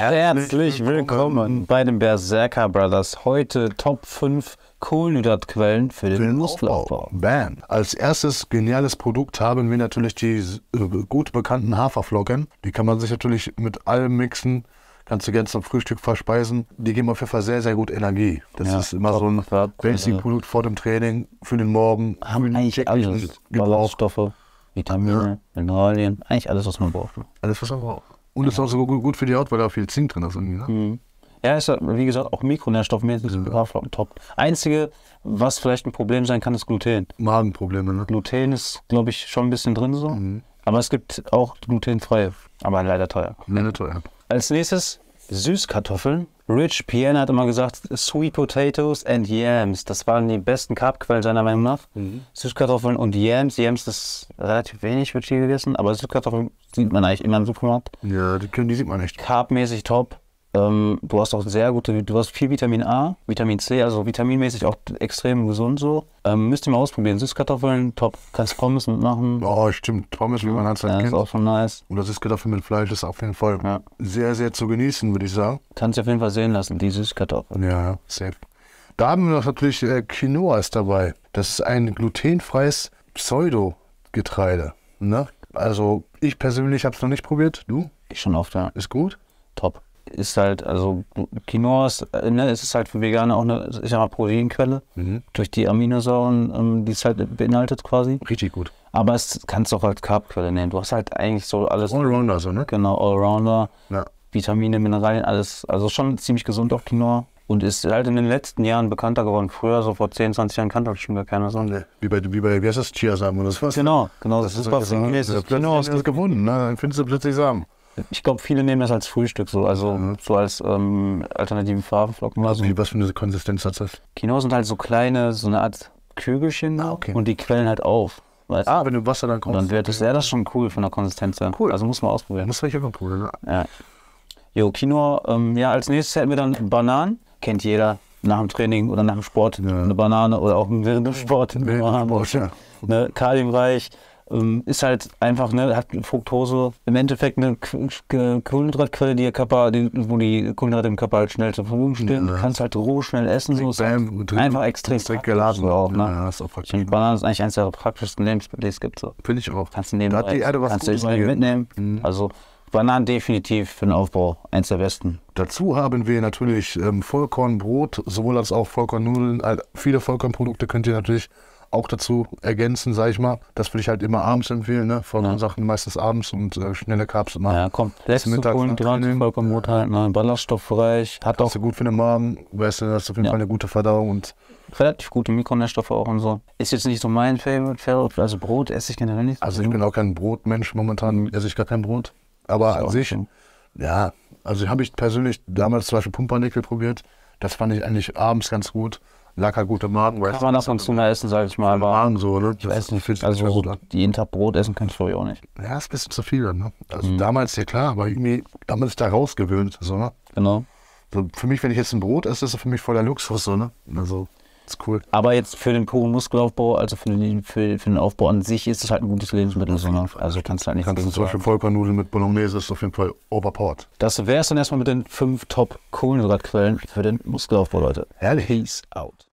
Herzlich willkommen bei den Berserker Brothers. Heute Top 5 Kohlenhydratquellen für den, für den Muskelaufbau. Bam. Als erstes geniales Produkt haben wir natürlich die äh, gut bekannten Haferflocken. Die kann man sich natürlich mit allem mixen. Kannst du gerne zum Frühstück verspeisen. Die geben auf jeden Fall sehr, sehr gut Energie. Das ja, ist immer top, so ein Basic-Produkt vor dem Training, für den Morgen. Haben für den eigentlich alles. Ballaststoffe, Vitamine, ja. Mineralien. Eigentlich alles, was man braucht. Alles, was man braucht. Und es ist auch so gut für die Haut, weil da viel Zink drin ist irgendwie. Ne? Mhm. Ja, ist ja, wie gesagt, auch mikronährstoffmäßig ja. top. Einzige, was vielleicht ein Problem sein kann, ist Gluten. Magenprobleme, ne? Gluten ist, glaube ich, schon ein bisschen drin so. Mhm. Aber es gibt auch glutenfreie, aber leider teuer. Leider teuer. Als nächstes Süßkartoffeln. Rich Piana hat immer gesagt, Sweet Potatoes and Yams. Das waren die besten Carbquellen seiner Meinung nach. Mhm. Süßkartoffeln und Yams. Yams ist relativ wenig wird hier gegessen, aber Süßkartoffeln sieht man eigentlich immer im Supermarkt. Ja, die, können, die sieht man nicht. Carbmäßig top. Ähm, du hast auch sehr gute, du hast viel Vitamin A, Vitamin C, also vitaminmäßig auch extrem gesund so. Ähm, müsst ihr mal ausprobieren. Süßkartoffeln, top. Kannst Pommes mitmachen. Oh, stimmt. Pommes, wie man halt ja, kennt. ist auch schon nice. Und das Süßkartoffeln mit Fleisch ist auf jeden Fall ja. sehr, sehr zu genießen, würde ich sagen. Kannst du auf jeden Fall sehen lassen, die Süßkartoffeln. Ja, safe. Da haben wir noch natürlich äh, ist dabei. Das ist ein glutenfreies Pseudo-Getreide. Ne? Also ich persönlich habe es noch nicht probiert. Du? Ich schon oft, ja. Ist gut? Top ist halt, also Quinoa äh, ne, ist, halt für Veganer auch eine, ich sag mal, Proteinquelle mhm. durch die Aminosäuren, ähm, die es halt beinhaltet quasi. Richtig gut. Aber es kannst du auch als Carbquelle nehmen. Du hast halt eigentlich so alles. Allrounder, so, ne? Genau, Allrounder. Ja. Vitamine, Mineralien, alles. Also schon ziemlich gesund auf Quinoa. Und ist halt in den letzten Jahren bekannter geworden. Früher, so vor 10, 20 Jahren, kannte ich schon gar keiner so. Nee, wie bei, wie bei, wie heißt das, Chiasamen oder sowas? Genau, genau, das, das ist was. Genau, hast du gefunden, ne? dann findest du plötzlich Samen. Ich glaube, viele nehmen das als Frühstück so, also mhm. so als ähm, alternativen Farbenflocken. Also, so. was für eine Konsistenz hat das? Quinoa sind halt so kleine, so eine Art Kügelchen ah, okay. und die quellen halt auf. Weißt? Ah, wenn du Wasser dann kommst. Dann wäre es ja das schon cool von der Konsistenz her. Cool. Also muss man ausprobieren. Muss vielleicht irgendwann cool, ne? Ja. Jo, Quinoa, ähm, ja, als nächstes hätten wir dann Bananen. Kennt jeder nach dem Training oder nach dem Sport ja. eine Banane oder auch während dem Sport. Nee, ja. ne, kaliumreich, ähm, ist halt einfach, ne, hat Fructose im Endeffekt eine Kohlenhydratquelle, die der Körper, die, wo die Kohlenhydrate im Körper halt schnell zur Verfügung stehen. Ne. Kannst halt roh schnell essen, so ist Bam, halt einfach extrem direkt geladen auch, ne? Ja, ist auch verkehrt. Ne? Bananen ist eigentlich eins der praktischsten Lebensmittel, die es gibt. So. Finde ich auch. Kannst du nehmen, hat die Erde was kannst du mitnehmen. Mhm. Also Bananen definitiv für den Aufbau eins der besten. Dazu haben wir natürlich ähm, Vollkornbrot, sowohl als auch Vollkornnudeln. Also viele Vollkornprodukte könnt ihr natürlich auch dazu ergänzen, sage ich mal. Das würde ich halt immer abends empfehlen, ne? Von ja. Sachen meistens abends und äh, schnelle Carbs immer. Ja, komplex zu Kohlenhydrate, vollkommen gut halt, ne? Ballaststoffreich. Hat hast auch. gut für den Magen, weißt du, hast auf jeden ja. Fall eine gute Verdauung und. Relativ gute Mikronährstoffe auch und so. Ist jetzt nicht so mein Favorite, also Brot esse ich generell nicht. Also ich bin auch kein Brotmensch momentan, mhm. esse ich gar kein Brot. Aber an sich, schön. ja, also habe ich persönlich damals zum Beispiel Pumpernickel probiert. Das fand ich eigentlich abends ganz gut. Lacker halt gute Magen. Kann man ab und zu mal essen, sag ich mal. Aber Magen so, ne? Ich weiß nicht, fühlt also gut an. jeden Tag Brot essen kann ich auch nicht. Ja, ist ein bisschen zu viel dann, ne? Also mhm. damals, ja klar, aber irgendwie damals ist uns da rausgewöhnt, so, ne? Genau. So, für mich, wenn ich jetzt ein Brot esse, ist das für mich voller Luxus, so, ne? Also, ist cool. Aber jetzt für den puren Muskelaufbau, also für den, für, für den Aufbau an sich, ist es halt ein gutes Lebensmittel, so, ne? Also kannst du halt nicht Kannst du zum Beispiel Vollkornnudeln mit Bolognese, ist auf jeden Fall overpowered. Das wäre es dann erstmal mit den fünf Top-Kohlenhydratquellen für den Muskelaufbau, Leute. Herrlich. Peace out.